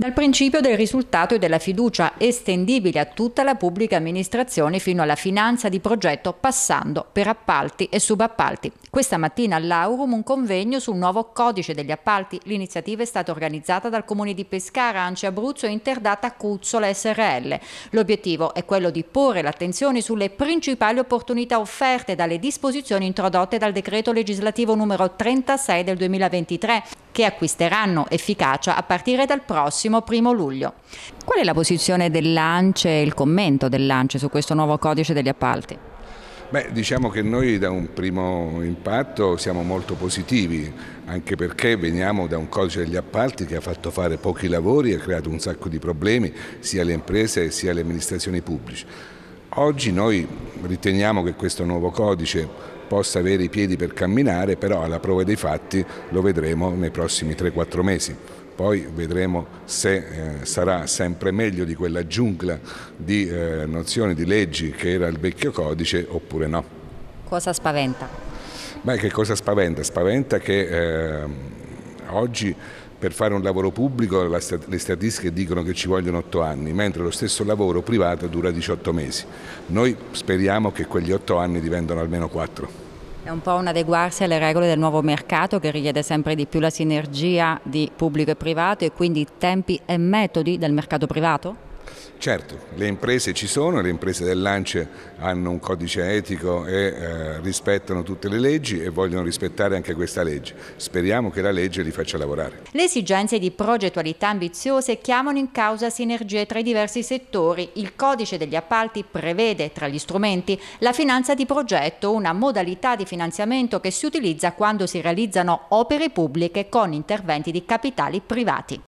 dal principio del risultato e della fiducia estendibile a tutta la pubblica amministrazione fino alla finanza di progetto passando per appalti e subappalti. Questa mattina all'Aurum un convegno sul nuovo codice degli appalti. L'iniziativa è stata organizzata dal comune di Pescara, Ance Abruzzo e interdata Cuzzola SRL. L'obiettivo è quello di porre l'attenzione sulle principali opportunità offerte dalle disposizioni introdotte dal decreto legislativo numero 36 del 2023 che acquisteranno efficacia a partire dal prossimo primo luglio. Qual è la posizione dell'ANCE e il commento dell'ANCE su questo nuovo codice degli appalti? Beh, diciamo che noi da un primo impatto siamo molto positivi, anche perché veniamo da un codice degli appalti che ha fatto fare pochi lavori e ha creato un sacco di problemi sia alle imprese sia alle amministrazioni pubbliche. Oggi noi riteniamo che questo nuovo codice possa avere i piedi per camminare, però alla prova dei fatti lo vedremo nei prossimi 3-4 mesi. Poi vedremo se eh, sarà sempre meglio di quella giungla di eh, nozioni, di leggi che era il vecchio codice oppure no. Cosa spaventa? Beh, che cosa spaventa? Spaventa che eh, oggi per fare un lavoro pubblico le statistiche dicono che ci vogliono 8 anni, mentre lo stesso lavoro privato dura 18 mesi. Noi speriamo che quegli 8 anni diventino almeno 4. È un po' un adeguarsi alle regole del nuovo mercato che richiede sempre di più la sinergia di pubblico e privato e quindi tempi e metodi del mercato privato? Certo, le imprese ci sono, le imprese del Lance hanno un codice etico e eh, rispettano tutte le leggi e vogliono rispettare anche questa legge. Speriamo che la legge li faccia lavorare. Le esigenze di progettualità ambiziose chiamano in causa sinergie tra i diversi settori. Il codice degli appalti prevede tra gli strumenti la finanza di progetto, una modalità di finanziamento che si utilizza quando si realizzano opere pubbliche con interventi di capitali privati.